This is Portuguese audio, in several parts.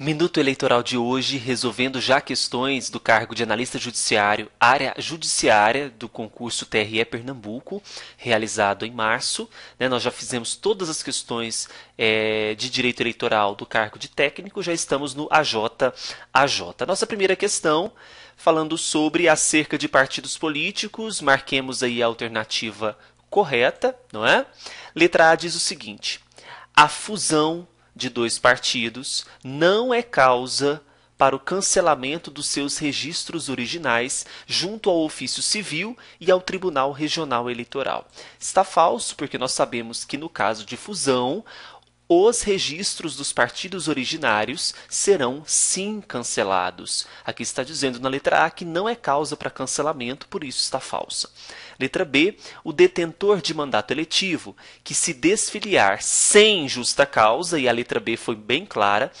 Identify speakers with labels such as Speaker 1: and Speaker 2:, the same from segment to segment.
Speaker 1: Minuto Eleitoral de hoje, resolvendo já questões do cargo de analista judiciário, área judiciária do concurso TRE Pernambuco, realizado em março. Né, nós já fizemos todas as questões é, de direito eleitoral do cargo de técnico, já estamos no AJ AJ. Nossa primeira questão, falando sobre acerca de partidos políticos, marquemos aí a alternativa correta, não é? Letra A diz o seguinte: a fusão de dois partidos não é causa para o cancelamento dos seus registros originais junto ao ofício civil e ao Tribunal Regional Eleitoral. Está falso, porque nós sabemos que no caso de fusão, os registros dos partidos originários serão sim cancelados. Aqui está dizendo na letra A que não é causa para cancelamento, por isso está falsa. Letra B, o detentor de mandato eletivo que se desfiliar sem justa causa, e a letra B foi bem clara,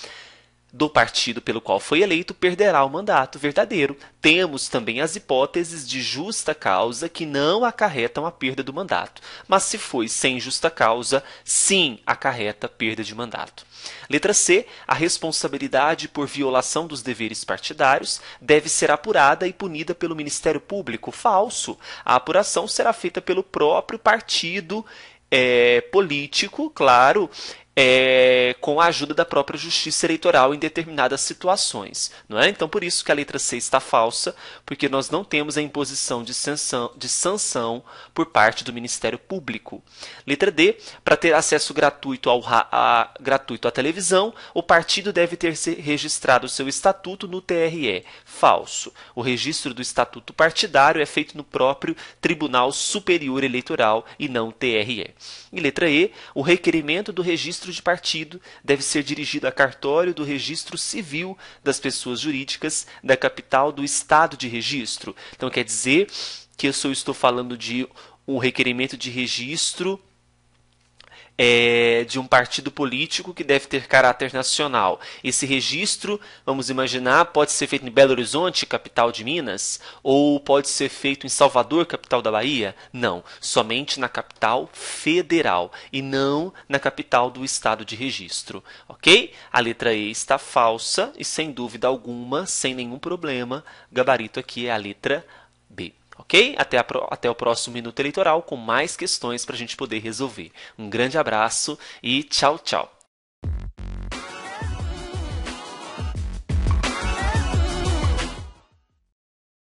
Speaker 1: do partido pelo qual foi eleito perderá o mandato verdadeiro. Temos também as hipóteses de justa causa que não acarretam a perda do mandato, mas se foi sem justa causa, sim acarreta perda de mandato. Letra C. A responsabilidade por violação dos deveres partidários deve ser apurada e punida pelo Ministério Público. Falso. A apuração será feita pelo próprio partido é, político, claro, é, com a ajuda da própria justiça eleitoral em determinadas situações. Não é? Então, por isso que a letra C está falsa, porque nós não temos a imposição de sanção, de sanção por parte do Ministério Público. Letra D, para ter acesso gratuito, ao, a, gratuito à televisão, o partido deve ter registrado seu estatuto no TRE. Falso. O registro do estatuto partidário é feito no próprio Tribunal Superior Eleitoral e não TRE. E letra E, o requerimento do registro registro de partido deve ser dirigido a cartório do registro civil das pessoas jurídicas da capital do estado de registro. Então, quer dizer que eu sou, estou falando de um requerimento de registro é, de um partido político que deve ter caráter nacional. Esse registro, vamos imaginar, pode ser feito em Belo Horizonte, capital de Minas, ou pode ser feito em Salvador, capital da Bahia? Não, somente na capital federal e não na capital do estado de registro, ok? A letra E está falsa e, sem dúvida alguma, sem nenhum problema, gabarito aqui é a letra B. Ok? Até, a, até o próximo Minuto Eleitoral com mais questões para a gente poder resolver. Um grande abraço e tchau, tchau!